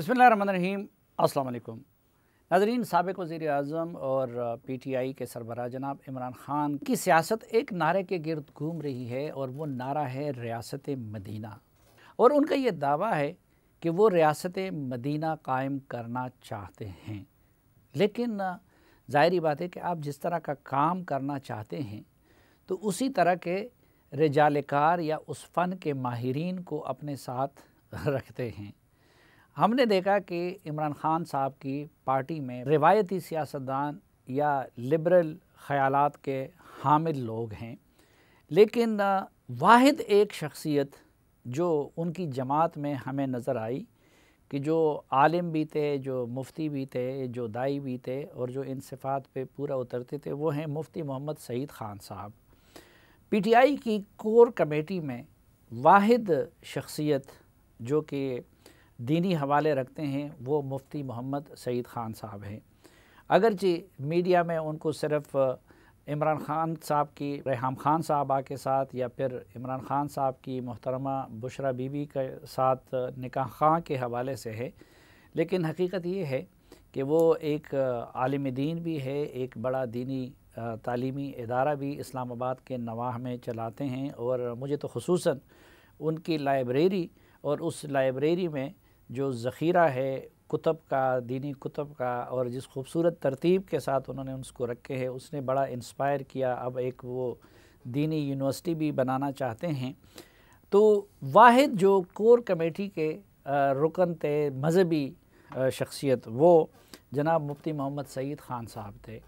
बसमीम अल्लाम नाजरीन सबक वज़ी अजम और पी टी आई के सरबरा जनाब इमरान ख़ान की सियासत एक नारे के गर्द घूम रही है और वो नारा है रियासत मदीना और उनका ये दावा है कि वो रियासत मदीना कायम करना चाहते हैं लेकिन ज़ाहरी बात है कि आप जिस तरह का काम करना चाहते हैं तो उसी तरह के रजालकार या उस फ़न के माहरीन को अपने साथ रखते हैं हमने देखा कि इमरान खान साहब की पार्टी में रिवायती सियासतदान या लिबरल ख़्याल के हामिल लोग हैं लेकिन वाहिद एक शख्सियत जो उनकी जमात में हमें नज़र आई कि जो आलिम भी थे जो मुफ्ती भी थे जो दाई भी थे और जो इन सिफात पर पूरा उतरते थे वो हैं मुफ्ती मोहम्मद सईद ख़ान साहब पीटीआई की कोर कमेटी में वाहिद शख्सियत जो कि दीनी हवाले रखते हैं वो मुफ्ती मोहम्मद सईद ख़ान साहब हैं अगरचे मीडिया में उनको सिर्फ़ इमरान ख़ान साहब की रेहम ख़ान साहबा के साथ या फिर इमरान ख़ान साहब की मोहतरमा बुशरा बीबी के साथ निकाह खां के हवाले से है लेकिन हकीकत ये है कि वो एक आलम दीन भी है एक बड़ा दीनी तालीमी इदारा भी इस्लामाबाद के नवाह में चलाते हैं और मुझे तो खसूस उनकी लाइब्रेरी और उस लाइब्रेरी में जो ज़ख़ीरा है कुतब का दीनी कुतब का और जिस खूबसूरत तरतीब के साथ उन्होंने उसको रखे है उसने बड़ा इंस्पायर किया अब एक वो दीनी यूनिवर्सिटी भी बनाना चाहते हैं तो वाद जो कोर कमेटी के रुकन थे मजहबी शख्सियत वो जनाब मुफ्ती मोहम्मद सईद ख़ान साहब थे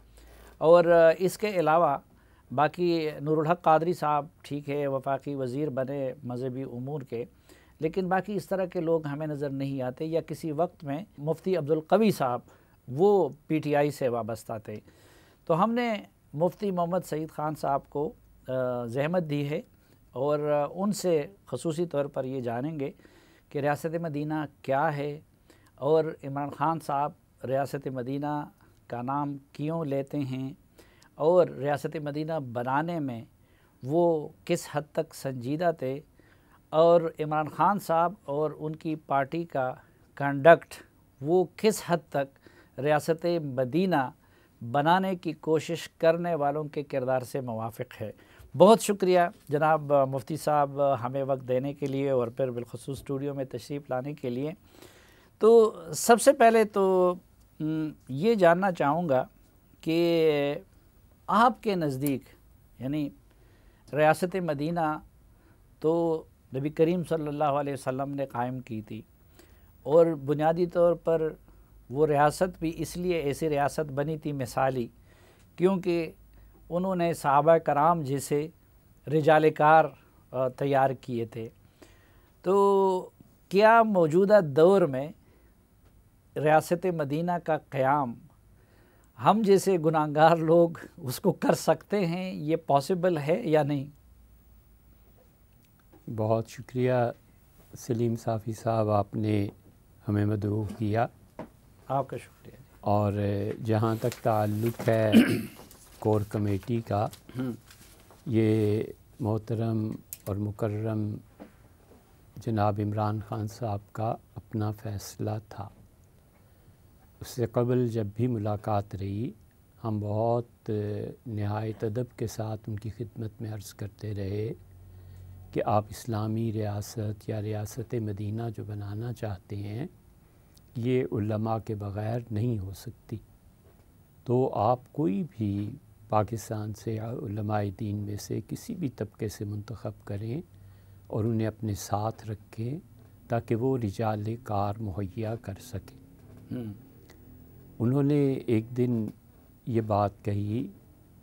और इसके अलावा बाकी नूरह कादरी साहब ठीक है वफाकी वज़ीर बने मजहबी उमूर के लेकिन बाकी इस तरह के लोग हमें नज़र नहीं आते या किसी वक्त में मुफ्ती अब्दुल कवी साहब वो पीटीआई से वाबस्ता थे तो हमने मुफ्ती मोहम्मद सईद ख़ान साहब को जहमत दी है और उनसे खसूस तौर पर ये जानेंगे कि रियासत मदीना क्या है और इमरान ख़ान साहब रियासत मदीना का नाम क्यों लेते हैं और रियासत मदीना बनाने में वो किस हद तक संजीदा थे और इमरान खान साहब और उनकी पार्टी का कंडक्ट वो किस हद तक रियासत मदीना बनाने की कोशिश करने वालों के किरदार से मुवाफ़ है बहुत शुक्रिया जनाब मुफ्ती साहब हमें वक्त देने के लिए और फिर बिलखसूस स्टूडियो में तशरीफ़ लाने के लिए तो सबसे पहले तो ये जानना चाहूँगा कि आपके नज़दीक यानी रियासत मदीना तो नबी करीम सल्लल्लाहु अलैहि वसल्लम ने कायम की थी और बुनियादी तौर पर वो रियासत भी इसलिए ऐसी रियासत बनी थी मिसाली क्योंकि उन्होंने सहाबा कराम जैसे रिजालकार तैयार किए थे तो क्या मौजूदा दौर में रियासत मदीना का क़्याम हम जैसे गुनाहगार लोग उसको कर सकते हैं ये पॉसिबल है या नहीं बहुत शुक्रिया सलीम साफ़ी साहब आपने हमें मदरू किया आपका शुक्रिया और जहाँ तक ताल्लुक़ है कोर कमेटी का ये मोहतरम और मुकर्रम जनाब इमरान ख़ान साहब का अपना फ़ैसला था उससे कबल जब भी मुलाकात रही हम बहुत नहायत अदब के साथ उनकी खिदमत में अर्ज़ करते रहे कि आप इस्लामी रियासत या रियासत मदीना जो बनाना चाहते हैं ये उल्लमा के बग़ैर नहीं हो सकती तो आप कोई भी पाकिस्तान से या दीन में से किसी भी तबके से मंतखब करें और उन्हें अपने साथ रखें ताकि वो रिजाल कार मुहैया कर सकें हम्म। उन्होंने एक दिन ये बात कही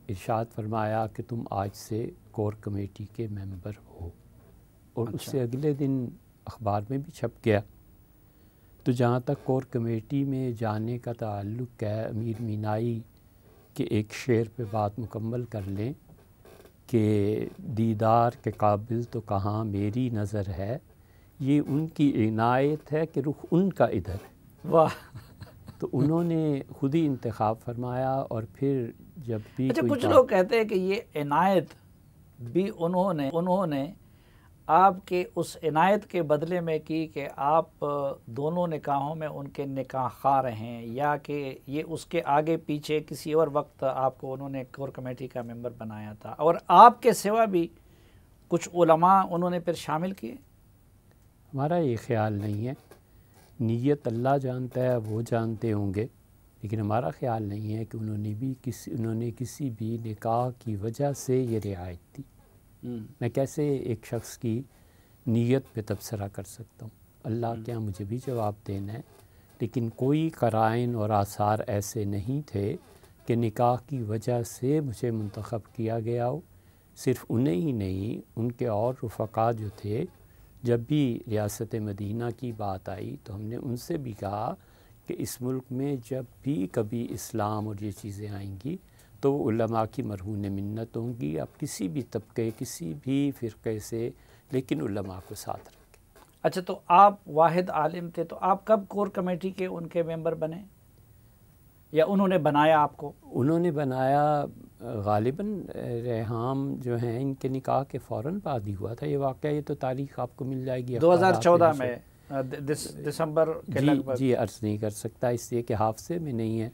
इर्शाद फरमाया कि तुम आज से कोर कमेटी के मेंबर हो और अच्छा। उससे अगले दिन अखबार में भी छप गया तो जहाँ तक कोर कमेटी में जाने का ताल्लुक है अमीर मीनाई के एक शेर पे बात मुकम्मल कर लें कि दीदार के काबिल तो कहाँ मेरी नज़र है ये उनकी इनायत है कि रुख उनका इधर है वाह तो उन्होंने खुद ही इंतखा फरमाया और फिर जब भी अच्छा कुछ लोग कहते हैं कि ये इनायत भी उन्होंने उन्होंने आपके उस इनायत के बदले में की कि आप दोनों निकाहों में उनके निकाह खा रहे हैं या कि ये उसके आगे पीछे किसी और वक्त आपको उन्होंने कोर कमेटी का मेंबर बनाया था और आपके सिवा भी कुछ उलमा उन्होंने फिर शामिल किए हमारा ये ख्याल नहीं है नीयत अल्लाह जानता है वो जानते होंगे लेकिन हमारा ख्याल नहीं है कि उन्होंने भी किसी उन्होंने किसी भी निकाह की वजह से ये रियायत दी हम्म। मैं कैसे एक शख्स की नीयत पे तबसरा कर सकता हूँ अल्लाह हम्म। क्या मुझे भी जवाब देना है लेकिन कोई कराइन और आसार ऐसे नहीं थे कि निकाह की वजह से मुझे मंतखब किया गया हो सिर्फ उन्हें ही नहीं उनके और रफ़ा जो थे जब भी रियासत मदीना की बात आई तो हमने उनसे भी कहा कि इस मुल्क में जब भी कभी इस्लाम और ये चीज़ें आएंगी तो उलमा की मरहून मन्नत होंगी आप किसी भी तबके किसी भी फ़िरके से लेकिन उलमा को साथ रखें अच्छा तो आप वाहिद आलिम थे तो आप कब कोर कमेटी के उनके मेंबर बने या उन्होंने बनाया आपको उन्होंने बनाया गालिबा रेहाम जो हैं इनके निकाह के फ़ौर बाद ही हुआ था ये वाक़ ये तो तारीख आपको मिल जाएगी 2014 में दिसंबर के जी, जी अर्ज़ नहीं कर सकता इसलिए कि हाफसे में नहीं है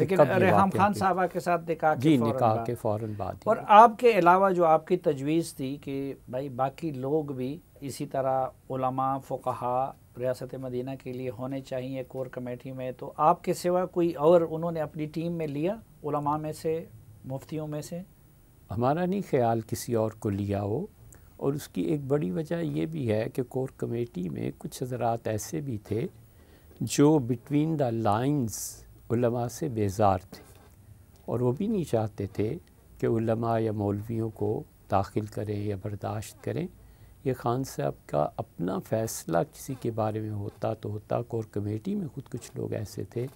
लेकिन रेहम खान साहबा के साथ निकाह जी निकाह के फ़ौरन बाद और आपके अलावा जो आपकी तजवीज़ थी कि भाई बाकी लोग भी इसी तरह उलमा फ़ुकहा रियासत मदीना के लिए होने चाहिए कोर कमेटी में तो आपके सिवा कोई और उन्होंने अपनी टीम में लिया उलमा में से मुफ्तियों में से हमारा नहीं ख्याल किसी और को लिया हो और उसकी एक बड़ी वजह यह भी है कि कोर कमेटी में कुछ हजरात ऐसे भी थे जो बिटवीन द लाइंस उलमा से बेज़ार थे और वो भी नहीं चाहते थे कि उलमा या मौलवियों को दाखिल करें या बर्दाश्त करें ये खान साहब का अपना फ़ैसला किसी के बारे में होता तो होता कोर कमेटी में ख़ुद कुछ लोग ऐसे थे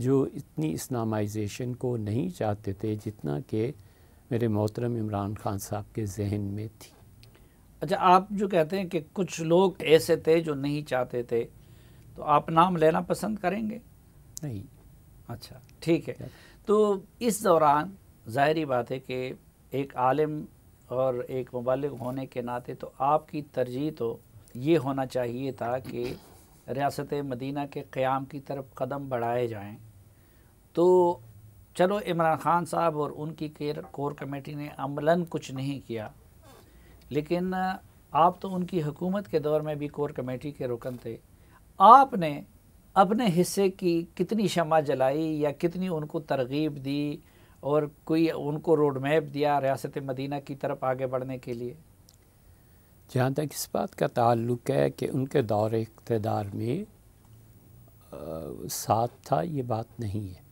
जो इतनी इस्लामाइजेशन को नहीं चाहते थे जितना कि मेरे मोहतरम इमरान खान साहब के जहन में थी अच्छा आप जो कहते हैं कि कुछ लोग ऐसे थे जो नहीं चाहते थे तो आप नाम लेना पसंद करेंगे नहीं अच्छा ठीक है तो इस दौरान ज़ाहरी बात है कि एक आलिम और एक मुबालिक होने के नाते तो आपकी तरजीह तो ये होना चाहिए था कि रियासत मदीना के क़्याम की तरफ कदम बढ़ाए जाएं तो चलो इमरान ख़ान साहब और उनकी केयर कोर कमेटी ने अमला कुछ नहीं किया लेकिन आप तो उनकी हुकूमत के दौर में भी कोर कमेटी के रुकन थे आपने अपने हिस्से की कितनी शमा जलाई या कितनी उनको तरगीब दी और कोई उनको रोड मैप दिया रियासत मदीना की तरफ आगे बढ़ने के लिए जहाँ तक इस बात का ताल्लुक़ है कि उनके दौर इकतदार में आ, साथ था ये बात नहीं है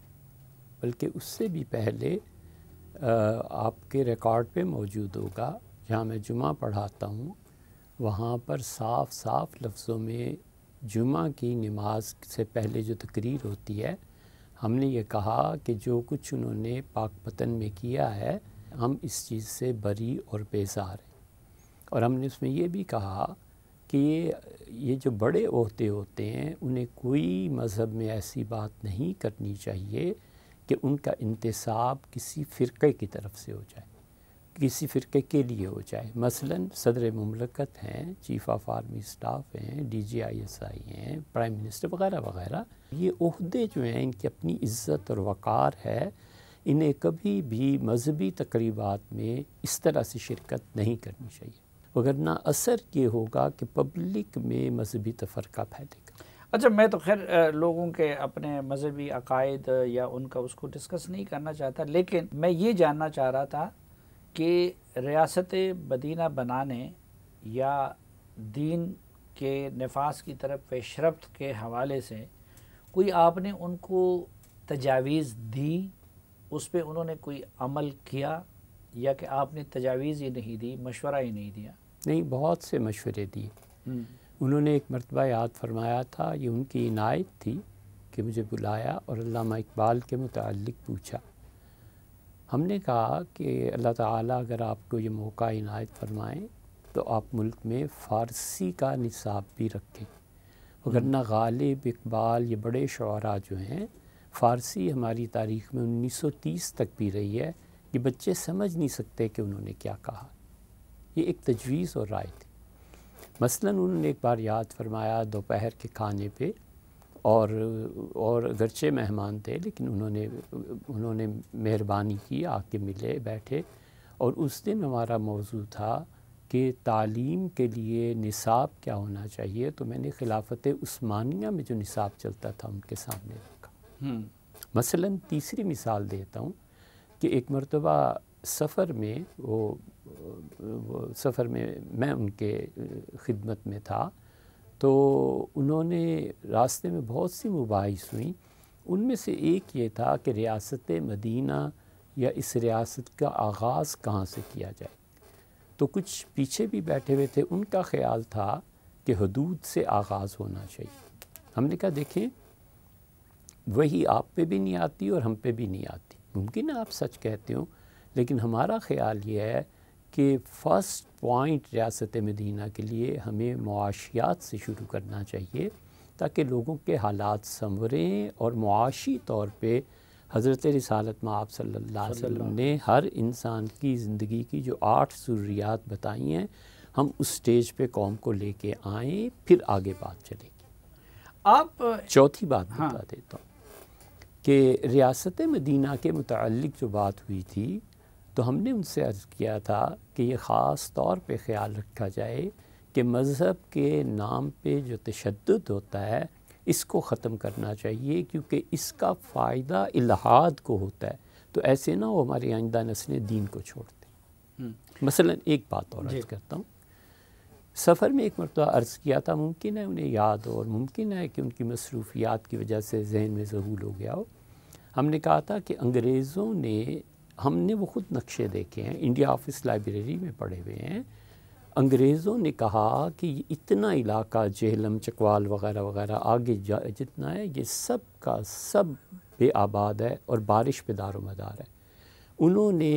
बल्कि उससे भी पहले आ, आपके रिकॉर्ड पे मौजूद होगा जहाँ मैं जुमा पढ़ाता हूँ वहाँ पर साफ साफ लफ्ज़ों में जुमा की नमाज से पहले जो तकरीर होती है हमने ये कहा कि जो कुछ उन्होंने पाक पतन में किया है हम इस चीज़ से बरी और बेजार हैं और हमने उसमें ये भी कहा कि ये ये जो बड़े अहदे होते हैं उन्हें कोई मज़हब में ऐसी बात नहीं करनी चाहिए कि उनका इंतसाब किसी फ़िरक़े की तरफ से हो जाए किसी फ़िरके के लिए हो जाए मसलन सदर ममलकत हैं चीफ ऑफ आर्मी स्टाफ हैं D G I S I हैं प्राइम मिनिस्टर वगैरह वगैरह ये अहदे जो हैं इनकी अपनी इज़्ज़त और वक़ार है इन्हें कभी भी मजहबी तकरीबा में इस तरह से शिरकत नहीं करनी चाहिए वगरना असर ये होगा कि पब्लिक में मजहबी तफरका फैलेगा अच्छा मैं तो खैर लोगों के अपने मजहबी अकायद या उनका उसको डिस्कस नहीं करना चाहता लेकिन मैं ये जानना चाह रहा था कि रियासत मदीना बनाने या दीन के नफाज की तरफ पेशरफ के हवाले से कोई आपने उनको तजावीज़ दी उस पर उन्होंने कोई अमल किया या कि आपने तजावीज़ ही नहीं दी मशवरा ही नहीं दिया नहीं बहुत से मशवरे दिए हम्म। उन्होंने एक मरतबा याद फरमाया था ये उनकी इनायत थी कि मुझे बुलाया और अल्लामा इकबाल के मुतल पूछा हमने कहा कि अल्लाह ताला अगर आपको ये मौका इनायत फरमाएँ तो आप मुल्क में फ़ारसी का निसाब भी रखें वरना गालिब इकबाल ये बड़े शुरा जो हैं फ़ारसी हमारी तारीख में 1930 तक भी रही है ये बच्चे समझ नहीं सकते कि उन्होंने क्या कहा ये एक तजवीज़ और राय थी मसलन उन्होंने एक बार याद फरमाया दोपहर के खाने पर और और अगरचे मेहमान थे लेकिन उन्होंने उन्होंने मेहरबानी की आके मिले बैठे और उस दिन हमारा मौजू था कि तालीम के लिए निसाब क्या होना चाहिए तो मैंने खिलाफत उस्मानिया में जो निसाब चलता था उनके सामने रखा हम्म। मसलन तीसरी मिसाल देता हूँ कि एक मरतबा सफ़र में वो, वो सफ़र में मैं उनके खिदमत में था तो उन्होंने रास्ते में बहुत सी मुबाइस हुई उनमें से एक ये था कि रियासत मदीना या इस रियासत का आगाज़ कहाँ से किया जाए तो कुछ पीछे भी बैठे हुए थे उनका ख्याल था कि हदूद से आगाज़ होना चाहिए हमने कहा देखें वही आप पे भी नहीं आती और हम पे भी नहीं आती मुमकिन है आप सच कहते हो लेकिन हमारा ख्याल ये है कि फ़र्स्ट पॉइंट रियासत मदीना के लिए हमें मुआशियात से शुरू करना चाहिए ताकि लोगों के हालात संवरें और मुआशी तौर पर हज़रत रसालत माप सल्ला ने हर इंसान की ज़िंदगी की जो आठ ज़रूरियात बताई हैं हम उस स्टेज पर कौम को ले कर आएँ फिर आगे बात चलेगी आप चौथी बात हाँ। बता देता हूँ कि रियासत मदीना के मुतल जो बात हुई थी तो हमने उनसे अर्ज़ किया था कि ये ख़ास तौर पे ख्याल रखा जाए कि मज़हब के नाम पे जो तशद होता है इसको ख़त्म करना चाहिए क्योंकि इसका फ़ायदा इलाहाद को होता है तो ऐसे ना वो हमारी आइंदा नस्लें दीन को छोड़ दें हम्म। मसला एक बात और अर्ज़ करता हूँ सफ़र में एक मरतबा अर्ज़ किया था मुमकिन है उन्हें याद हो और मुमकिन है कि उनकी मसरूफियात की वजह से जहन में जहूल हो गया हो हमने कहा था कि अंग्रेज़ों ने हमने वो खुद नक्शे देखे हैं इंडिया ऑफिस लाइब्रेरी में पढ़े हुए हैं अंग्रेज़ों ने कहा कि इतना इलाका जेहलम चकवाल वगैरह वगैरह आगे जा जितना है ये सब का सब बेआबाद है और बारिश पे दार मदार है उन्होंने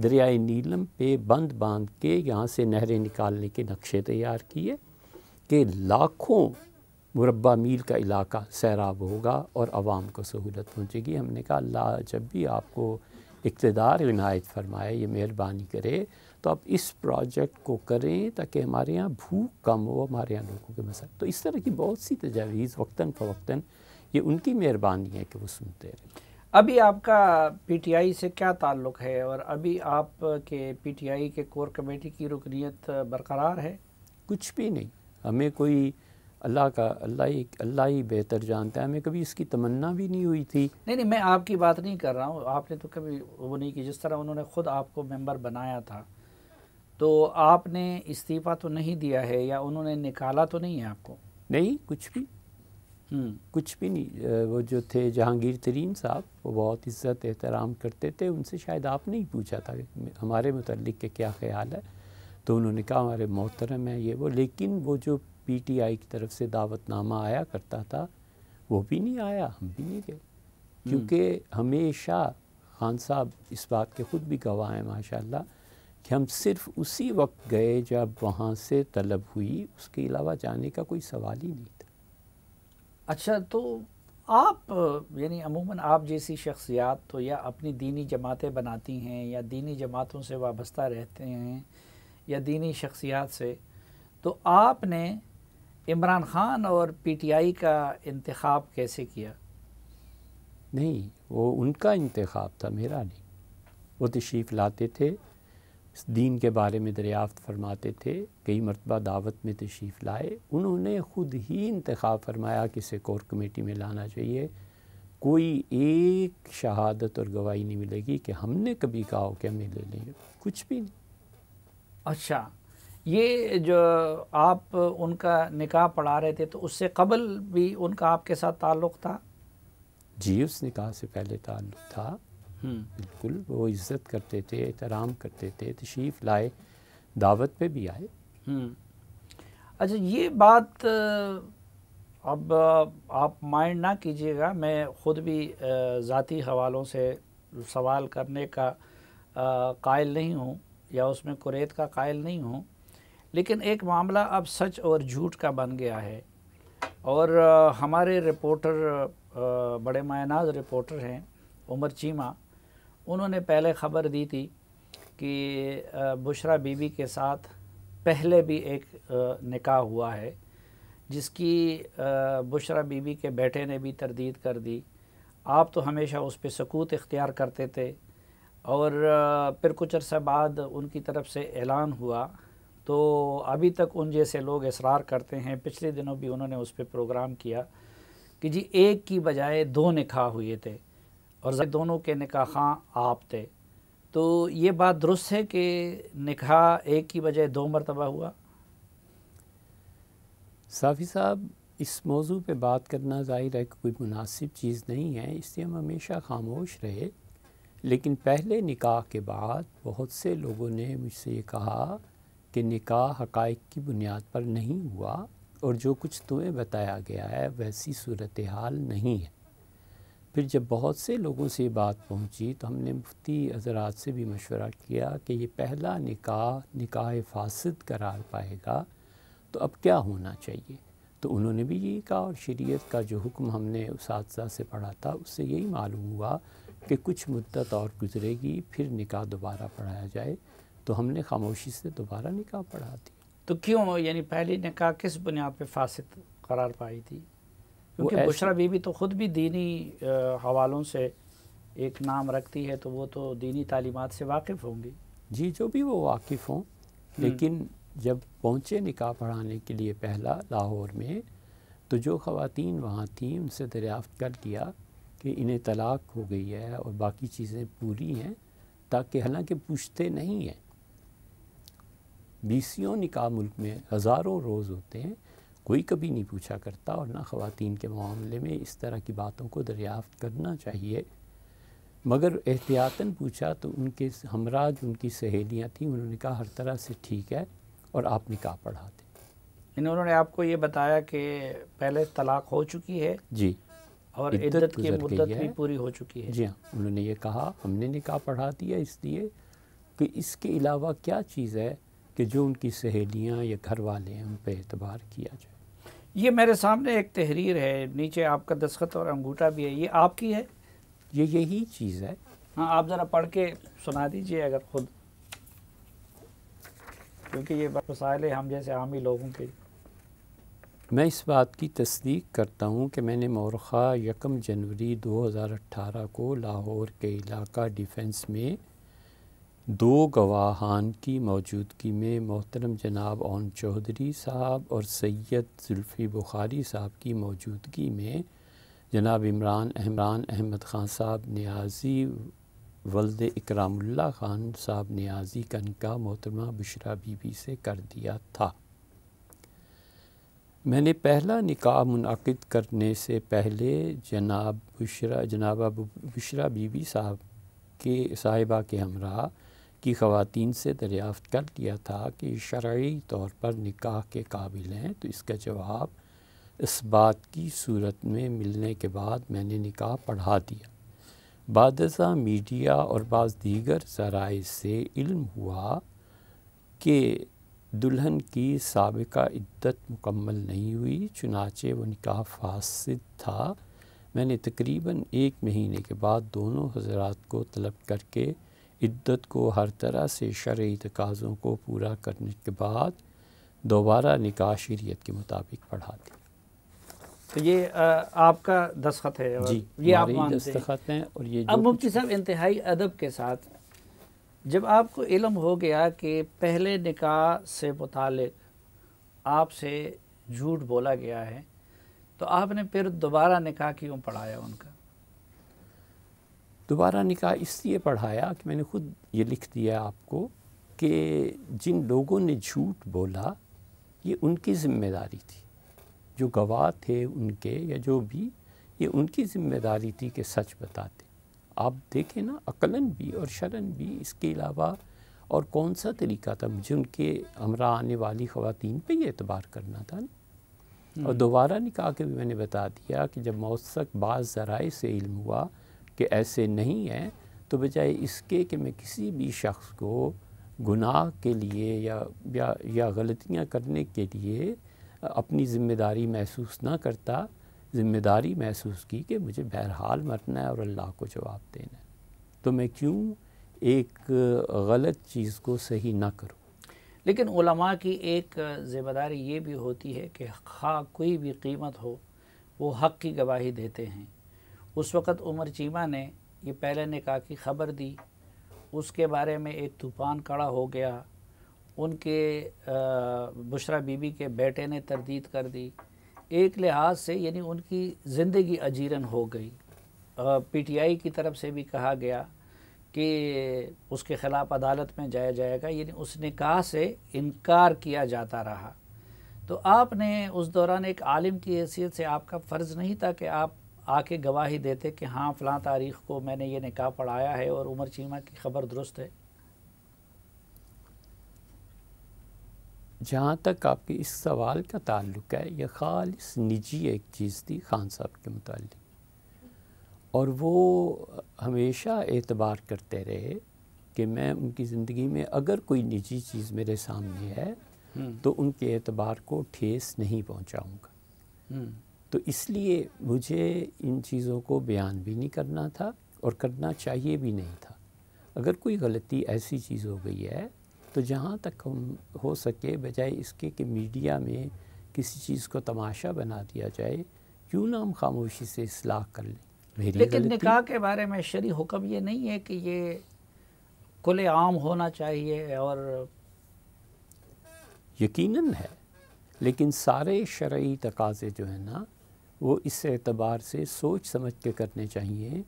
दरियाए नीलम पे बंद बांध के यहाँ से नहरें निकालने के नक्शे तैयार किए कि लाखों मुरबा मील का इलाका सैराब होगा और आवाम को सहूलत पहुँचेगी हमने कहा ला जब भी आपको इकतदार इनायत फरमाए ये मेहरबानी करे तो आप इस प्रोजेक्ट को करें ताकि हमारे यहाँ भूख कम हो हमारे यहाँ लोगों के मसाइल तो इस तरह की बहुत सी तजावीज़ वक्ता फ़वक्ता ये उनकी मेहरबानी है कि वो सुनते रहे अभी आपका पीटीआई से क्या ताल्लुक़ है और अभी आप के पीटीआई के कोर कमेटी की रुकनीत बरकरार है कुछ भी नहीं हमें कोई अल्लाह का अल्लाह ही अल्लाह ही बेहतर जानता है हमें कभी इसकी तमन्ना भी नहीं हुई थी नहीं नहीं मैं आपकी बात नहीं कर रहा हूँ आपने तो कभी वो नहीं की जिस तरह उन्होंने ख़ुद आपको मेंबर बनाया था तो आपने इस्तीफ़ा तो नहीं दिया है या उन्होंने निकाला तो नहीं है आपको नहीं कुछ भी हम्म। कुछ भी नहीं वो जो थे जहांगीर तरीन साहब वो बहुत इज़्ज़त एहतराम करते थे उनसे शायद आपने ही पूछा था हमारे मतलब के क्या ख्याल है तो उन्होंने कहा हमारे मोहतरम है ये वो लेकिन वो जो पीटीआई की तरफ से दावतनामा आया करता था वो भी नहीं आया हम भी नहीं गए हम्म। क्योंकि हमेशा खान साहब इस बात के ख़ुद भी गवाह हैं माशाल्लाह कि हम सिर्फ उसी वक्त गए जब वहाँ से तलब हुई उसके अलावा जाने का कोई सवाल ही नहीं था अच्छा तो आप यानी अमूमन आप जैसी शख्सियात तो या अपनी दीनी जमातें बनाती हैं या दीनी जमातों से वाबस्ता रहते हैं या दीनी शख्सियात से तो आपने इमरान खान और पीटीआई का इंतखब कैसे किया नहीं वो उनका इंतखब था मेरा नहीं वो तशरीफ़ लाते थे दीन के बारे में दरियाफ्त फरमाते थे कई मरतबा दावत में तशरीफ़ लाए उन्होंने ख़ुद ही इंतखब फरमाया कि इसे कोर कमेटी में लाना चाहिए कोई एक शहादत और गवाही नहीं मिलेगी कि हमने कभी कहा हो कि हमें ले लेंगे कुछ भी नहीं अच्छा ये जो आप उनका निकाह पढ़ा रहे थे तो उससे कबल भी उनका आपके साथ ताल्लुक़ था जी उस निकाह से पहले ताल्लुक़ था हम्म। बिल्कुल वो इज़्ज़त करते थे एहतराम करते थे तशरीफ़ लाए दावत पे भी आए हम्म। अच्छा ये बात अब आप माइंड ना कीजिएगा मैं ख़ुद भी ज़ाती हवालों से सवाल करने का कायल नहीं हूँ या उसमें कुरेद का कायल नहीं हूँ लेकिन एक मामला अब सच और झूठ का बन गया है और हमारे रिपोर्टर बड़े मायनाज रिपोर्टर हैं उमर चीमा उन्होंने पहले ख़बर दी थी कि बुशरा बीबी के साथ पहले भी एक निकाह हुआ है जिसकी बुशरा बीबी के बेटे ने भी तरदीद कर दी आप तो हमेशा उस पर सकूत इख्तियार करते थे और फिर कुछ अरसा बाद उनकी तरफ से ऐलान हुआ तो अभी तक उन जैसे लोग इसरार करते हैं पिछले दिनों भी उन्होंने उस पर प्रोग्राम किया कि जी एक की बजाय दो निकाह हुए थे और दोनों के खां आप थे तो ये बात दुरुस्त है कि निकाह एक की बजाय दो मरतबा हुआ साफ़ी साहब इस मौजू पे बात करना ज़ाहिर है कि कोई मुनासिब चीज़ नहीं है इसलिए हम हमेशा खामोश रहे लेकिन पहले निकाह के बाद बहुत से लोगों ने मुझसे ये कहा कि निकाह हकाइक की बुनियाद पर नहीं हुआ और जो कुछ तुम्हें बताया गया है वैसी सूरत हाल नहीं है फिर जब बहुत से लोगों से ये बात पहुंची तो हमने मुफ्ती हजरात से भी मशवरा किया कि ये पहला निकाह निकाह फासद करार पाएगा तो अब क्या होना चाहिए तो उन्होंने भी यही कहा और शरीयत का जो हुक्म हमने उस से पढ़ा था उससे यही मालूम हुआ कि कुछ मुद्दत और गुजरेगी फिर निकाह दोबारा पढ़ाया जाए तो हमने खामोशी से दोबारा निकाह पढ़ा दिया तो क्यों यानी पहली निकाह किस बुनियाद पर फासिद करार पाई थी क्योंकि बुशरा बीबी तो ख़ुद भी दीनी हवालों से एक नाम रखती है तो वो तो दीनी तालीमत से वाकिफ़ होंगी जी जो भी वो वाकिफ़ हों हम्म। लेकिन जब पहुँचे निकाह पढ़ाने के लिए पहला लाहौर में तो जो ख़वातीन वहाँ थीं उनसे दरियाफ्त कर लिया कि इन्हें तलाक हो गई है और बाकी चीज़ें पूरी हैं ताकि हालांकि पूछते नहीं हैं बीसियों निका मुल्क में हज़ारों रोज़ होते हैं कोई कभी नहीं पूछा करता और ना ख़वान के मामले में इस तरह की बातों को दरियाफ़त करना चाहिए मगर एहतियातन पूछा तो उनके हमराज उनकी सहेलियाँ थीं उन्होंने कहा हर तरह से ठीक है और आप निका पढ़ा दें इन्होंने आपको ये बताया कि पहले तलाक हो चुकी है जी और इद्दत की भी पूरी हो चुकी है जी हाँ उन्होंने ये कहा हमने निका पढ़ा दिया इसलिए कि इसके अलावा क्या चीज़ है कि जो उनकी सहेलियाँ या घर वाले हैं उन पर एतबार किया जाए ये मेरे सामने एक तहरीर है नीचे आपका दस्खत और अंगूठा भी है ये आपकी है ये यही चीज़ है हाँ आप ज़रा पढ़ के सुना दीजिए अगर खुद क्योंकि ये मसाइल हम जैसे आम ही लोगों के मैं इस बात की तस्दीक करता हूँ कि मैंने मौरखा यकम जनवरी 2018 को लाहौर के इलाका डिफेंस में दो गवाहान की मौजूदगी में मोहतरम जनाब ओन चौधरी साहब और सैयद जुल्फ़ी बुखारी साहब की मौजूदगी में जनाब इमरान अहमरान अहमद ख़ान साहब न्याजी वल्द इकरामुल्ला ख़ान साहब न्याजी का निका मोहतरमा बुशरा बीबी से कर दिया था मैंने पहला निकाह मुनद करने से पहले जनाब बुशरा अब बुशरा बीबी साहब के साहिबा के हमरा की खातन से दरियाफ़त कर लिया था कि शर्य तौर पर निकाह के काबिल हैं तो इसका जवाब इस बात की सूरत में मिलने के बाद मैंने निकाह पढ़ा दिया बाद मीडिया और बाद दीगर जराए से इल्म हुआ कि दुल्हन की सबका इद्दत मुकम्मल नहीं हुई चुनाचे व निकाह फासद था मैंने तकरीबन एक महीने के बाद दोनों हजरात को तलब करके इद्दत को हर तरह से शर्य तकाज़ों को पूरा करने के बाद दोबारा निका शरीयत के मुताबिक पढ़ा दी तो ये आ, आपका दस्तखत है और जी ये आप दस्तखत हैं और ये अब मुफ्ती साहब इंतहाई अदब के साथ जब आपको इलम हो गया कि पहले निका से मुतल आपसे झूठ बोला गया है तो आपने फिर दोबारा निका क्यों पढ़ाया उनका दोबारा निकाह इसलिए पढ़ाया कि मैंने खुद ये लिख दिया आपको कि जिन लोगों ने झूठ बोला ये उनकी ज़िम्मेदारी थी जो गवाह थे उनके या जो भी ये उनकी ज़िम्मेदारी थी कि सच बताते आप देखें ना अकलन भी और शरण भी इसके अलावा और कौन सा तरीका था मुझे उनके हमरा आने वाली ख़वान पर ही एतबार करना था ना और हम्म। दोबारा निकाह के भी मैंने बता दिया कि जब मौसक बाज़ ज़राए से इल्म हुआ कि ऐसे नहीं हैं तो बजाय इसके कि मैं किसी भी शख्स को गुनाह के लिए या या, या गलतियाँ करने के लिए अपनी ज़िम्मेदारी महसूस ना करता ज़िम्मेदारी महसूस की कि मुझे बहरहाल मरना है और अल्लाह को जवाब देना है तो मैं क्यों एक गलत चीज़ को सही ना करूँ लेकिन उलमा की एक ज़िम्मेदारी ये भी होती है कि खा कोई भी कीमत हो वो हक़ की गवाही देते हैं उस वक़्त उमर चीमा ने ये पहले निका की ख़बर दी उसके बारे में एक तूफ़ान खड़ा हो गया उनके बुशरा बीबी के बेटे ने तरदीद कर दी एक लिहाज से यानी उनकी ज़िंदगी अजीरन हो गई पीटीआई की तरफ से भी कहा गया कि उसके ख़िलाफ़ अदालत में जाया जाएगा यानी उस निकाह से इनकार किया जाता रहा तो आपने उस दौरान एक आलिम की हैसियत से आपका फ़र्ज़ नहीं था कि आप आके गवाही देते कि हाँ फ़लाँ तारीख़ को मैंने ये निकाह पढ़ाया है और उमर चीमा की खबर दुरुस्त है जहाँ तक आपके इस सवाल का ताल्लुक है यह खालिस निजी एक चीज़ थी खान साहब के मुतल और वो हमेशा एतबार करते रहे कि मैं उनकी ज़िंदगी में अगर कोई निजी चीज़ मेरे सामने है हम्म। तो उनके एतबार को ठेस नहीं पहुँचाऊँगा हम्म। तो इसलिए मुझे इन चीज़ों को बयान भी नहीं करना था और करना चाहिए भी नहीं था अगर कोई गलती ऐसी चीज़ हो गई है तो जहाँ तक हम हो सके बजाय इसके कि मीडिया में किसी चीज़ को तमाशा बना दिया जाए क्यों ना हम खामोशी से इसलाह कर लें लेकिन निकाह के बारे में शरी हुक्म ये नहीं है कि ये खुले आम होना चाहिए और यकीनन है लेकिन सारे शर्य तकाजे जो है ना वो इस एतबार से सोच समझ के करने चाहिए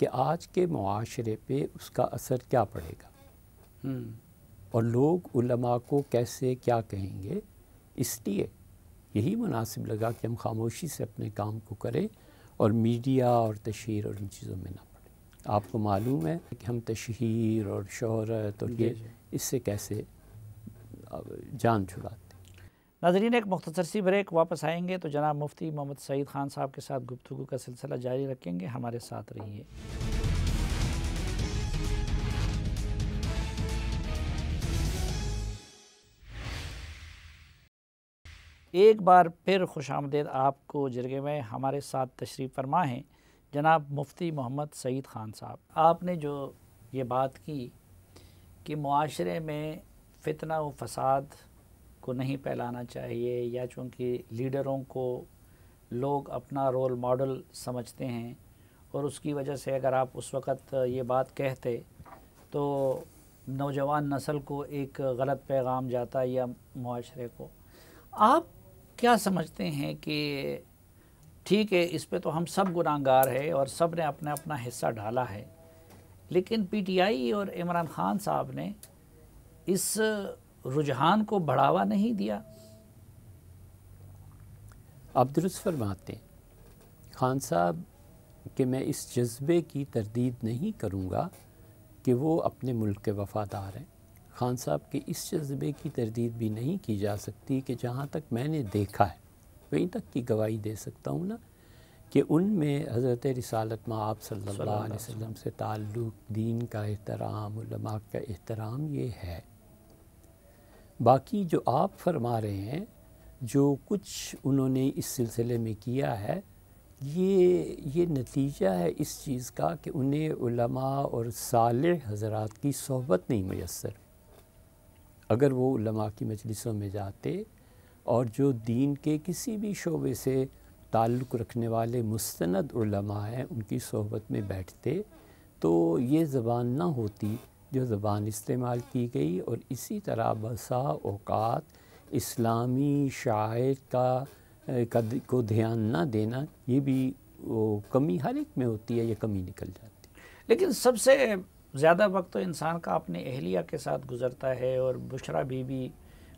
कि आज के माशरे पे उसका असर क्या पड़ेगा हम्म। और लोग उलमा को कैसे क्या कहेंगे इसलिए यही मुनासिब लगा कि हम खामोशी से अपने काम को करें और मीडिया और तशहर और इन चीज़ों में ना पड़े आपको मालूम है कि हम तशहर और शहरत और ये इससे कैसे जान छुड़ाते नाजरीन एक मुख्तर सी ब्रेक वापस आएंगे तो जनाब मुफ्ती मोहम्मद सईद ख़ान साहब के साथ गुफ्तु का सिलसिला जारी रखेंगे हमारे साथ रहिए एक बार फिर खुश आमदेद आपको जरगे में हमारे साथ तशरीफ़ फरमा हैं जनाब मुफ्ती मोहम्मद सईद ख़ान साहब आपने जो ये बात की कि माशरे में फितना व फसाद को नहीं फैलाना चाहिए या चूँकि लीडरों को लोग अपना रोल मॉडल समझते हैं और उसकी वजह से अगर आप उस वक़्त ये बात कहते तो नौजवान नस्ल को एक गलत पैगाम जाता या माशरे को आप क्या समझते हैं कि ठीक है इस पे तो हम सब गुनाहगार है और सब ने अपना अपना हिस्सा डाला है लेकिन पीटीआई और इमरान ख़ान साहब ने इस रुझान को बढ़ावा नहीं दिया आप दुरुस्त फरमाते खान साहब कि मैं इस जज्बे की तरदीद नहीं करूँगा कि वो अपने मुल्क के वफ़ादार हैं खान साहब के इस जज्बे की तरदीद भी नहीं की जा सकती कि जहाँ तक मैंने देखा है वहीं तक की गवाही दे सकता हूँ ना कि उनमें हज़रत रिसालत माब सल्लल्लाहु अलैहि वसल्लम से ताल्लुक़ दीन का एहतराम का एहतराम ये है बाकी जो आप फरमा रहे हैं जो कुछ उन्होंने इस सिलसिले में किया है ये ये नतीजा है इस चीज़ का कि उन्हें उलमा और साल हज़रा की सहबत नहीं मैसर अगर वो उलमा की मजलिसों में जाते और जो दीन के किसी भी शोबे से ताल्लुक़ रखने वाले मुस्तनद उलमा हैं उनकी सहबत में बैठते तो ये ज़बान ना होती जो ज़बान इस्तेमाल की गई और इसी तरह बसा अवकात इस्लामी शायर का को ध्यान ना देना ये भी वो कमी हर एक में होती है ये कमी निकल जाती है लेकिन सबसे ज़्यादा वक्त तो इंसान का अपने अहलिया के साथ गुजरता है और बुशरा बीबी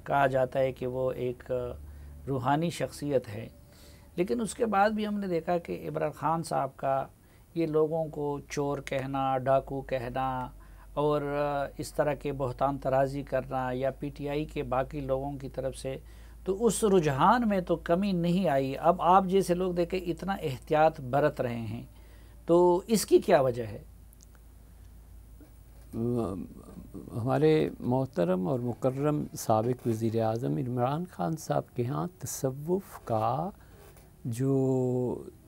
कहा जाता है कि वो एक रूहानी शख्सियत है लेकिन उसके बाद भी हमने देखा कि इमरान ख़ान साहब का ये लोगों को चोर कहना डाकू कहना और इस तरह के बहतान तराजी करना या पीटीआई के बाकी लोगों की तरफ से तो उस रुझान में तो कमी नहीं आई अब आप जैसे लोग देखें इतना एहतियात बरत रहे हैं तो इसकी क्या वजह है हमारे मोहतरम और मुकर्रम सबक वज़ी अजम इमरान ख़ान साहब के यहाँ तसवुफ़ का जो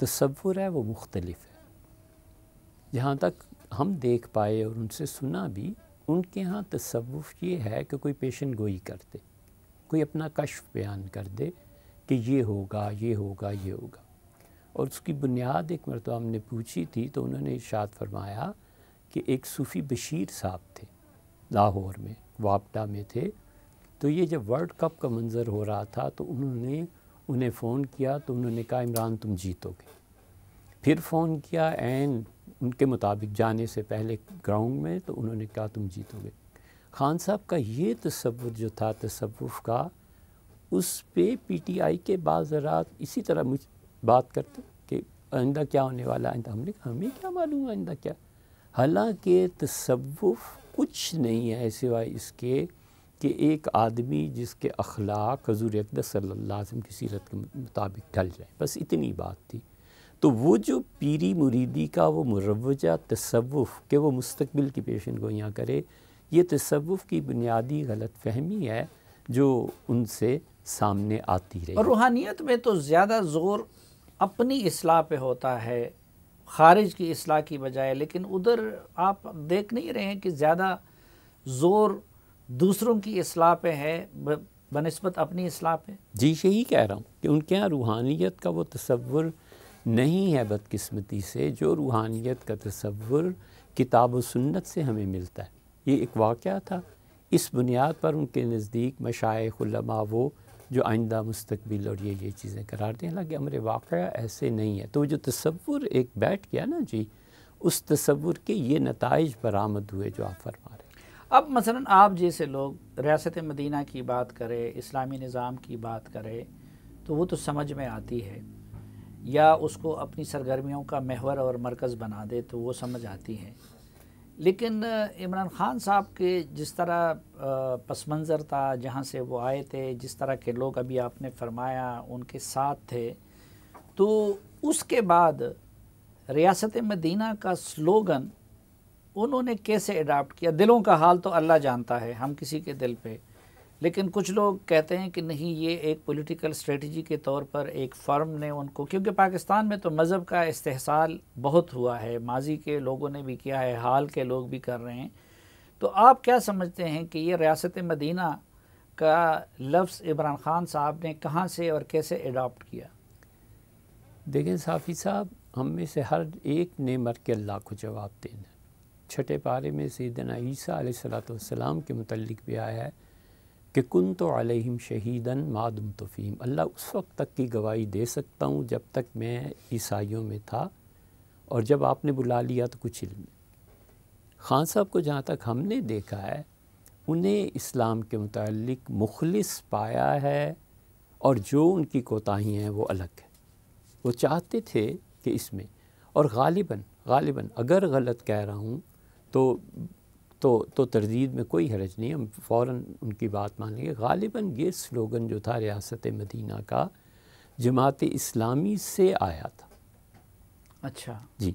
तस्वुर है वो मुख्तलफ़ है जहाँ तक हम देख पाए और उनसे सुना भी उनके यहाँ तसवुफ़ ये है कि कोई पेशन गोई कर दे कोई अपना कश्फ बयान कर दे कि ये होगा ये होगा ये होगा और उसकी बुनियाद एक मरतबा हमने पूछी थी तो उन्होंने इशाद फरमाया कि एक सूफ़ी बशीर साहब थे लाहौर में वापटा में थे तो ये जब वर्ल्ड कप का मंज़र हो रहा था तो उन्होंने उन्हें फ़ोन किया तो उन्होंने कहा इमरान तुम जीतोगे फिर फ़ोन किया एन उनके मुताबिक जाने से पहले ग्राउंड में तो उन्होंने कहा तुम जीतोगे खान साहब का ये तस्वुर जो था तसवुफ़ का उस पर पी टी आई के बाद इसी तरह मुझ बात करते कि आइंदा क्या होने वाला आइंदा हमने हमें क्या मालूम आइंदा क्या हालांकि तस्वुफ़ कुछ नहीं है सिवाय इसके कि एक आदमी जिसके अखलाक हजूर अकदर सल्ला की सीरत के मुताबिक ढल जाए बस इतनी बात थी तो वो जो पीरी मुरीदी का वो मुरवजा तसवुफ़ के वो मुस्तबिल की पेशन गोयाँ करे ये तसवुफ़ की बुनियादी गलत फहमी है जो उनसे सामने आती रही रूहानियत में तो ज़्यादा ज़ोर अपनी असलाह पर होता है ख़ारिज की असलाह की बजाय लेकिन उधर आप देख नहीं रहे हैं कि ज़्यादा ज़ोर दूसरों की असलाह पर है बनस्बत अपनी असलाह पर जी यही कह रहा हूँ कि उनके यहाँ रूहानियत का वो तस्वुर नहीं है बदकस्मती से जो रूहानियत का तस्वुर किताब व सुन्नत से हमें मिलता है ये एक वाक़ था इस बुनियाद पर उनके नज़दीक मशाइलमा वो जो आइंदा मुस्तबिल और ये ये चीज़ें करार दें हालाँकि अमर वाक़ ऐसे नहीं है तो जो तस्वुर एक बैठ गया ना जी उस तस्वुर के ये नतज बरामद हुए जो आप फरमा रहे अब मसला आप जैसे लोग रियासत मदीना की बात करें इस्लामी निज़ाम की बात करें तो वो तो समझ में आती है या उसको अपनी सरगर्मियों का महवर और मरकज़ बना दे तो वो समझ आती है लेकिन इमरान ख़ान साहब के जिस तरह पस मंज़र था जहाँ से वो आए थे जिस तरह के लोग अभी आपने फरमाया उनके साथ थे तो उसके बाद रियासत मदीना का स्लोगन उन्होंने कैसे अडाप्ट किया दिलों का हाल तो अल्लाह जानता है हम किसी के दिल पे लेकिन कुछ लोग कहते हैं कि नहीं ये एक पॉलिटिकल स्ट्रेटजी के तौर पर एक फर्म ने उनको क्योंकि पाकिस्तान में तो मज़हब का इस्तेसाल बहुत हुआ है माजी के लोगों ने भी किया है हाल के लोग भी कर रहे हैं तो आप क्या समझते हैं कि ये रियासत मदीना का लफ्ज़ इमरान ख़ान साहब ने कहाँ से और कैसे अडॉप्ट किया देखिए साफ़ी साहब हम में से हर एक ने मर के अल्लाह को जवाब देना छठे पारे में सीदना ईसा सलाम के मतलब भी आया है कि कुन तो अलहम शहीदन मादम तफ़ीम अल्लाह उस वक्त तक की गवाही दे सकता हूँ जब तक मैं ईसाइयों में था और जब आपने बुला लिया तो कुछ इल्म खान साहब को जहाँ तक हमने देखा है उन्हें इस्लाम के मतलब मुखलिस पाया है और जो उनकी कोताही हैं वो अलग है वो चाहते थे कि इसमें और गालिबा गालिबा अगर गलत कह रहा हूँ तो तो तो तरदीद में कोई हरज नहीं हम फ़ौर उनकी बात मान लेंगे गालिबा ये स्लोगन जो था रियासत मदीना का जमात इस्लामी से आया था अच्छा जी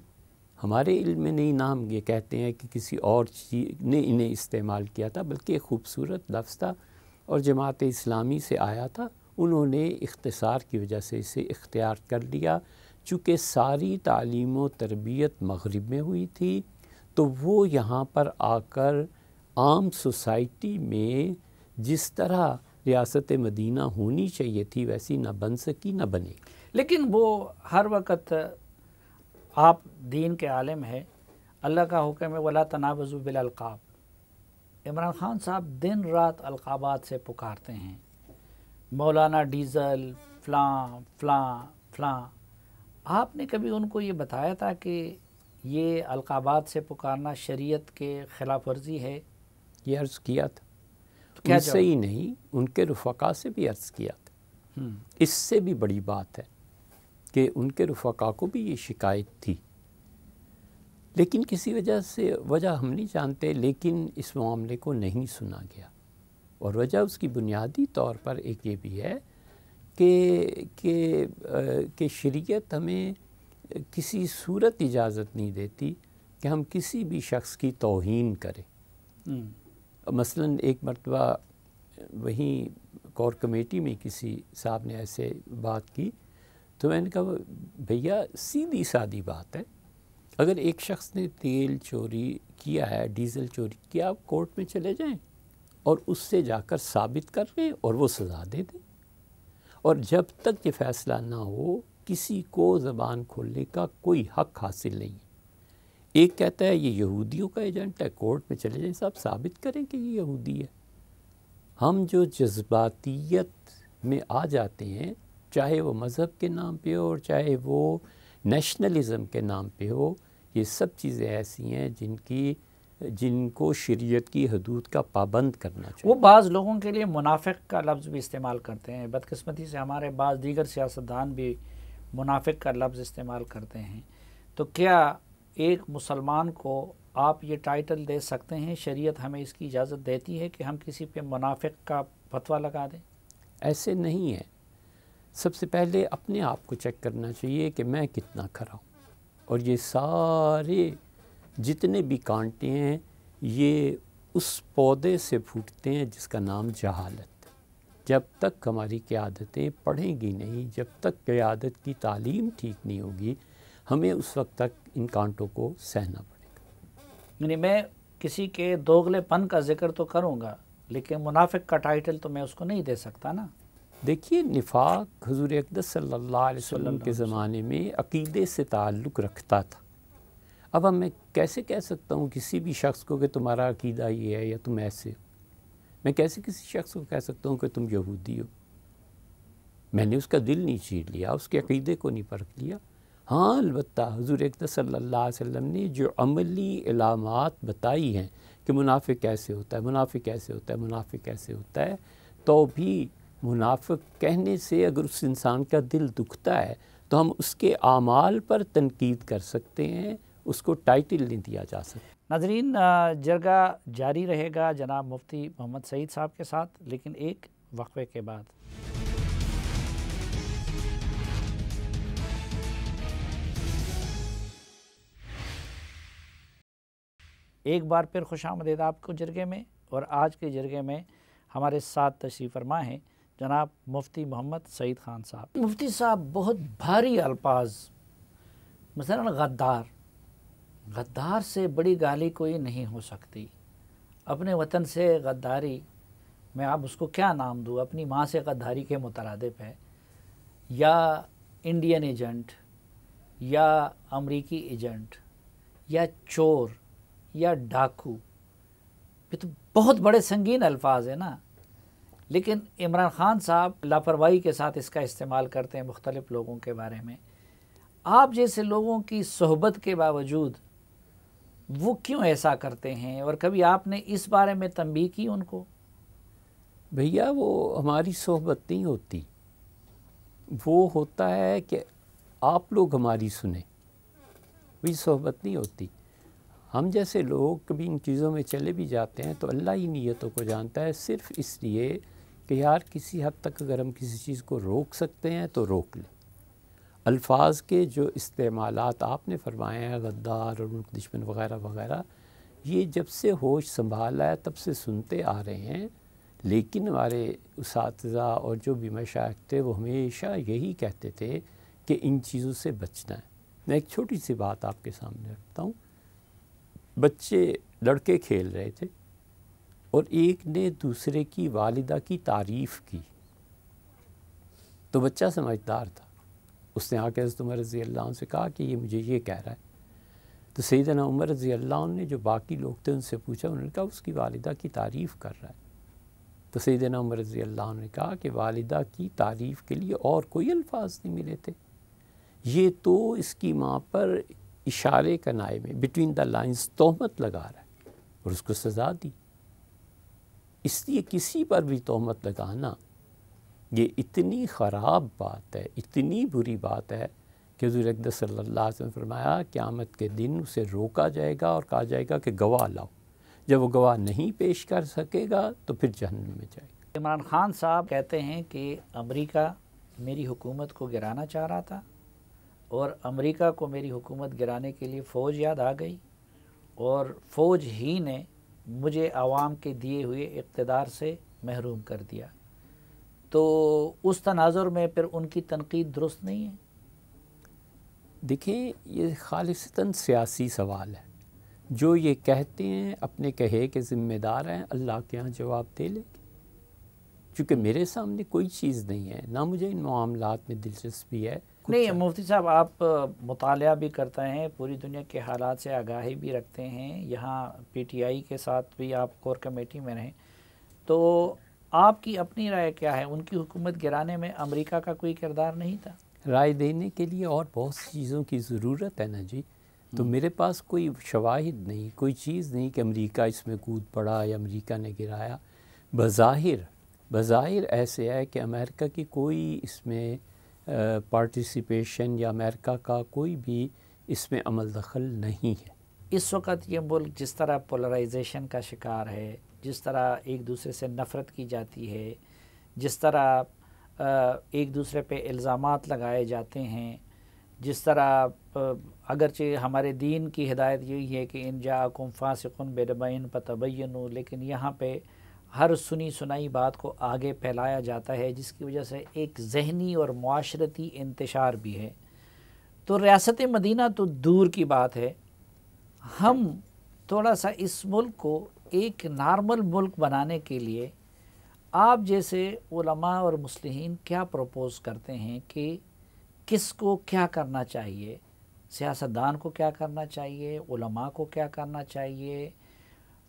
हमारे इल्म में नहीं नाम ये कहते हैं कि किसी और चीज़ ने इन्हें इस्तेमाल किया था बल्कि एक खूबसूरत लफ्ज़ था और जमात इस्लामी से आया था उन्होंने इख्तसार की वजह से इसे इख्तियार कर लिया चूँकि सारी तालीम व तरबियत मगरब में हुई थी तो वो यहाँ पर आकर आम सोसाइटी में जिस तरह रियासत मदीना होनी चाहिए थी वैसी ना बन सकी ना बनी लेकिन वो हर वक्त आप दीन के आलम है अल्लाह का हुक्म है वला तनावज़ु बिलकाब इमरान खान साहब दिन रात अलकाबात से पुकारते हैं मौलाना डीज़ल फ्लां फ्लां फ्लां आपने कभी उनको ये बताया था कि ये अलकाबात से पुकारना शरीयत के खिलाफ वर्जी है ये अर्ज़ किया था तो क्या ही नहीं उनके रफ़ा से भी अर्ज़ किया था हम्म। इससे भी बड़ी बात है कि उनके रफ़ा को भी ये शिकायत थी लेकिन किसी वजह से वजह हम नहीं जानते लेकिन इस मामले को नहीं सुना गया और वजह उसकी बुनियादी तौर पर एक ये भी है कि कि कि शरीयत हमें किसी सूरत इजाज़त नहीं देती कि हम किसी भी शख्स की तोहन करें हम्म। मसलन एक मरतबा वहीं कोर कमेटी में किसी साहब ने ऐसे बात की तो मैंने कहा भैया सीधी सादी बात है अगर एक शख्स ने तेल चोरी किया है डीजल चोरी किया आप कोर्ट में चले जाएं और उससे जाकर साबित कर लें और वो सज़ा दे दें और जब तक ये फ़ैसला ना हो किसी को ज़बान खोलने का कोई हक हासिल नहीं है एक कहता है ये यहूदियों का एजेंट है कोर्ट में चले जाएं साहब साबित करें कि ये यहूदी है हम जो जज्बातीत में आ जाते हैं चाहे वो मज़हब के नाम पे हो और चाहे वो नेशनलिज़म के नाम पे हो ये सब चीज़ें ऐसी हैं जिनकी जिनको शरीयत की हदूद का पाबंद करना चाहिए वो बाज़ लोगों के लिए मुनाफिक का लफ्ज़ भी इस्तेमाल करते हैं बदकस्मती से हमारे बाज़ दीगर सियासतदान भी मुनाफिक का लफ्ज़ इस्तेमाल करते हैं तो क्या एक मुसलमान को आप ये टाइटल दे सकते हैं शरीयत हमें इसकी इजाज़त देती है कि हम किसी पे मुनाफिक का फतवा लगा दें ऐसे नहीं है सबसे पहले अपने आप को चेक करना चाहिए कि मैं कितना खरा हूँ और ये सारे जितने भी कांटे हैं ये उस पौधे से फूटते हैं जिसका नाम जहालत जब तक हमारी क़्यादतें पढ़ेंगी नहीं जब तक क़्यादत की तालीम ठीक नहीं होगी हमें उस वक्त तक इन कांटों को सहना पड़ेगा यानी मैं किसी के दोगलेपन का जिक्र तो करूँगा लेकिन मुनाफिक का टाइटल तो मैं उसको नहीं दे सकता ना देखिए निफाक हजूर अकदर सल्लल्लाहु अलैहि के ज़माने में अकीदे से ताल्लुक़ रखता था अब अब मैं कैसे कह सकता हूँ किसी भी शख्स को कि तुम्हारा अकीदा ये है या तुम ऐसे हो मैं कैसे किसी शख्स को कह सकता हूँ कि तुम यहूदी हो मैंने उसका दिल नहीं चीर लिया उसके अकीदे को नहीं परख लिया हाँ अलबत् हजूर एकदा सल्ला वम ने जो अमली इलामत बताई हैं कि मुनाफ़ कैसे होता है मुनाफ़ कैसे होता है मुनाफ़ कैसे होता है तो भी मुनाफ कहने से अगर उस इंसान का दिल दुखता है तो हम उसके आमाल पर तनकीद कर सकते हैं उसको टाइटल नहीं दिया जा सकता नाजरीन जरगा जारी रहेगा जनाब मुफ्ती मोहम्मद सईद साहब के साथ लेकिन एक वक्फे के बाद एक बार फिर खुश आमदेद आपको जरगे में और आज के जरगे में हमारे साथ तशरीफ़ फरमा हैं जनाब मुफ्ती मोहम्मद सईद ख़ान साहब मुफ्ती साहब बहुत भारी अल्फाज मसला गद्दार गद्दार से बड़ी गाली कोई नहीं हो सकती अपने वतन से गद्दारी मैं आप उसको क्या नाम दूँ अपनी माँ से गद्दारी के मुतरदफ है या इंडियन एजेंट या अमरीकी एजेंट या चोर या डाकू ये तो बहुत बड़े संगीन अल्फाज हैं ना लेकिन इमरान ख़ान साहब लापरवाही के साथ इसका इस्तेमाल करते हैं मुख्तलिफ़ लोगों के बारे में आप जैसे लोगों की सहबत के बावजूद वो क्यों ऐसा करते हैं और कभी आपने इस बारे में तंबी की उनको भैया वो हमारी सोहबत नहीं होती वो होता है कि आप लोग हमारी सुने भी सोहबत नहीं होती हम जैसे लोग कभी इन चीज़ों में चले भी जाते हैं तो अल्लाह ही नीयतों को जानता है सिर्फ इसलिए कि यार किसी हद तक अगर हम किसी चीज़ को रोक सकते हैं तो रोक लें अल्फाज के जो इस्तेमाल आपने फरमाए हैं गद्दार और मुल्क दुश्मन वगैरह वगैरह ये जब से होश संभाल है तब से सुनते आ रहे हैं लेकिन हमारे उस और जो भी मशाक थे वो हमेशा यही कहते थे कि इन चीज़ों से बचना है मैं एक छोटी सी बात आपके सामने रखता हूँ बच्चे लड़के खेल रहे थे और एक ने दूसरे की वालिदा की तारीफ़ की तो बच्चा समझदार था उसने आके हज़रत उमर रज़ी अल्लाह से कहा कि ये मुझे ये कह रहा है तो सईदना उमर रज़ी अल्लाह ने जो बाकी लोग थे उनसे पूछा उन्होंने कहा उसकी वालदा की तारीफ़ कर रहा है तो सईदना उमर रज़ी अल्लाह ने कहा कि वालदा की तारीफ़ के लिए और कोई अल्फाज नहीं मिले थे ये तो इसकी माँ पर इशारे का नाय में बिटवीन द लाइन्स तोहमत लगा रहा है और उसको सज़ा दी इसलिए किसी पर भी तोहमत लगाना ये इतनी ख़राब बात है इतनी बुरी बात है कि हजूर अकद सल्ला फरमाया क़्यामत के दिन उसे रोका जाएगा और कहा जाएगा कि गवाह लाओ जब वो गवाह नहीं पेश कर सकेगा तो फिर जहन में जाएगा इमरान खान साहब कहते हैं कि अमरीका मेरी हुकूमत को गिराना चाह रहा था और अमरीका को मेरी हुकूमत गिराने के लिए फ़ौज याद आ गई और फ़ौज ही ने मुझे आवाम के दिए हुए इकतदार से महरूम कर दिया तो उस तनाज़र में फिर उनकी तनकीद दुरुस्त नहीं है देखिए ये खालिशता सियासी सवाल है जो ये कहते हैं अपने कहे के ज़िम्मेदार हैं अल्लाह के यहाँ जवाब दे लेंगे चूँकि मेरे सामने कोई चीज़ नहीं है ना मुझे इन मामला में दिलचस्पी है नहीं मुफ्ती साहब आप मुताल भी करते हैं पूरी दुनिया के हालात से आगाही भी रखते हैं यहाँ पी टी आई के साथ भी आप कोर कमेटी में रहें तो आपकी अपनी राय क्या है उनकी हुकूमत गिराने में अमेरिका का कोई किरदार नहीं था राय देने के लिए और बहुत सी चीज़ों की ज़रूरत है ना जी तो हम्म। मेरे पास कोई शवाहिद नहीं कोई चीज़ नहीं कि अमेरिका इसमें कूद पड़ा या अमेरिका ने गिराया बज़ाहिर बज़ाहिर ऐसे है कि अमेरिका की कोई इसमें पार्टिसिपेशन या अमेरिका का कोई भी इसमें अमल दखल नहीं है इस वक्त ये मुल्क जिस तरह पोलराइजेशन का शिकार है जिस तरह एक दूसरे से नफ़रत की जाती है जिस तरह एक दूसरे पे इल्ज़ाम लगाए जाते हैं जिस तरह अगरचे हमारे दीन की हिदायत यही है कि इन जाकुम फ़ासिकुन बेरबैन पतबैन लेकिन यहाँ पे हर सुनी सुनाई बात को आगे फैलाया जाता है जिसकी वजह से एक जहनी और माशरती इंतशार भी है तो रियासत मदीना तो दूर की बात है हम थोड़ा सा इस मुल्क को एक नॉर्मल मुल्क बनाने के लिए आप जैसे उलमा और मुस्लिम क्या प्रपोज़ करते हैं कि किसको क्या करना चाहिए सियासतदान को क्या करना चाहिए उलमा को क्या करना चाहिए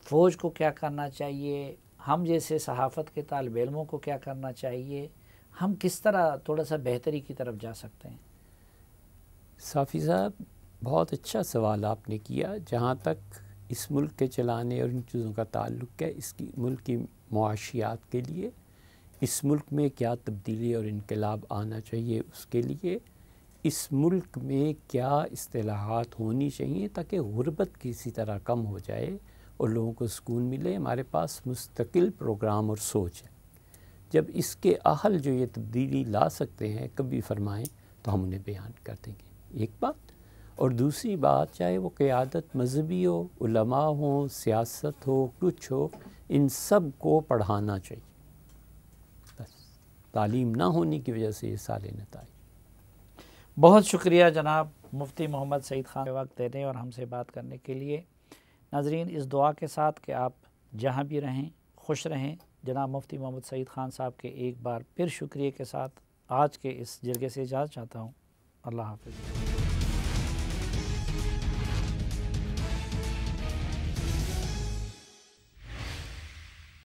फ़ौज को क्या करना चाहिए हम जैसे सहाफ़त के तालब इलमों को क्या करना चाहिए हम किस तरह थोड़ा सा बेहतरी की तरफ जा सकते हैं साफ़ी साहब बहुत अच्छा सवाल आपने किया जहाँ तक इस मुल्क के चलाने और इन चीज़ों का ताल्लुक है इसकी मुल्क की मुआशियात के लिए इस मुल्क में क्या तब्दीली और इनकलाब आना चाहिए उसके लिए इस मुल्क में क्या असलाहत होनी चाहिए ताकि गुरबत किसी तरह कम हो जाए और लोगों को सुकून मिले हमारे पास मुस्तकिल प्रोग्राम और सोच है जब इसके अहल जो ये तब्दीली ला सकते हैं कभी फरमाएँ तो हम उन्हें बयान कर देंगे एक बात और दूसरी बात चाहे वो क़्यादत मजहबी होलमा हो सियासत हो कुछ हो इन सब को पढ़ाना चाहिए बस तालीम ना होने की वजह से ये सारे नतज बहुत शुक्रिया जनाब मुफ्ती मोहम्मद सईद खान वक्त देने और हमसे बात करने के लिए नाजरीन इस दुआ के साथ कि आप जहाँ भी रहें खुश रहें जनाब मुफ्ती मोहम्मद सईद खान साहब के एक बार फिर शुक्रिया के साथ आज के इस जरगे से जाना चाहता हूँ अल्लाह हाफिज़